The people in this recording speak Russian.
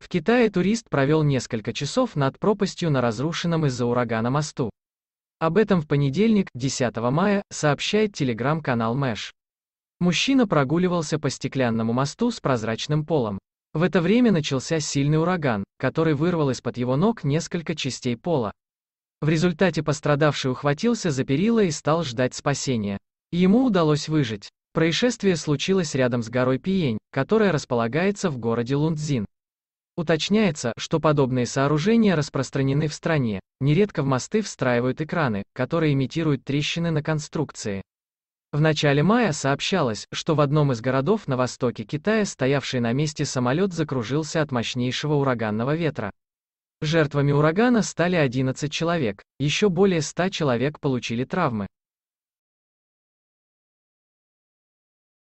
В Китае турист провел несколько часов над пропастью на разрушенном из-за урагана мосту. Об этом в понедельник, 10 мая, сообщает телеграм-канал Мэш. Мужчина прогуливался по стеклянному мосту с прозрачным полом. В это время начался сильный ураган, который вырвал из-под его ног несколько частей пола. В результате пострадавший ухватился за перила и стал ждать спасения. Ему удалось выжить. Происшествие случилось рядом с горой Пиень, которая располагается в городе Лундзин. Уточняется, что подобные сооружения распространены в стране, нередко в мосты встраивают экраны, которые имитируют трещины на конструкции. В начале мая сообщалось, что в одном из городов на востоке Китая стоявший на месте самолет закружился от мощнейшего ураганного ветра. Жертвами урагана стали 11 человек, еще более 100 человек получили травмы.